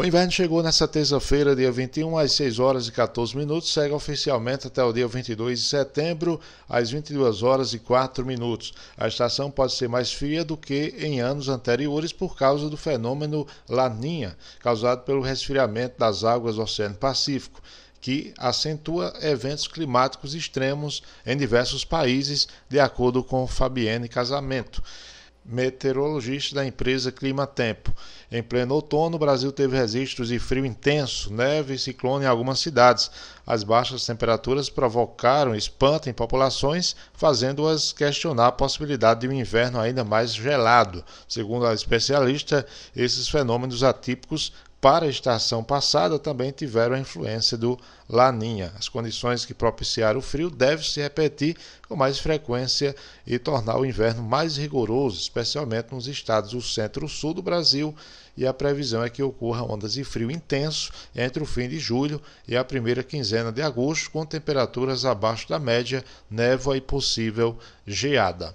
O inverno chegou nesta terça-feira, dia 21, às 6 horas e 14 minutos, segue oficialmente até o dia 22 de setembro, às 22 horas e 4 minutos. A estação pode ser mais fria do que em anos anteriores por causa do fenômeno Laninha, causado pelo resfriamento das águas do Oceano Pacífico que acentua eventos climáticos extremos em diversos países, de acordo com Fabienne Casamento meteorologista da empresa Clima Tempo. Em pleno outono, o Brasil teve registros de frio intenso, neve e ciclone em algumas cidades. As baixas temperaturas provocaram espanto em populações, fazendo-as questionar a possibilidade de um inverno ainda mais gelado. Segundo a especialista, esses fenômenos atípicos para a estação passada também tiveram a influência do Laninha. As condições que propiciaram o frio devem se repetir com mais frequência e tornar o inverno mais rigoroso, especialmente nos estados do centro-sul do Brasil, e a previsão é que ocorra ondas de frio intenso entre o fim de julho e a primeira quinzena de agosto, com temperaturas abaixo da média, névoa e possível geada.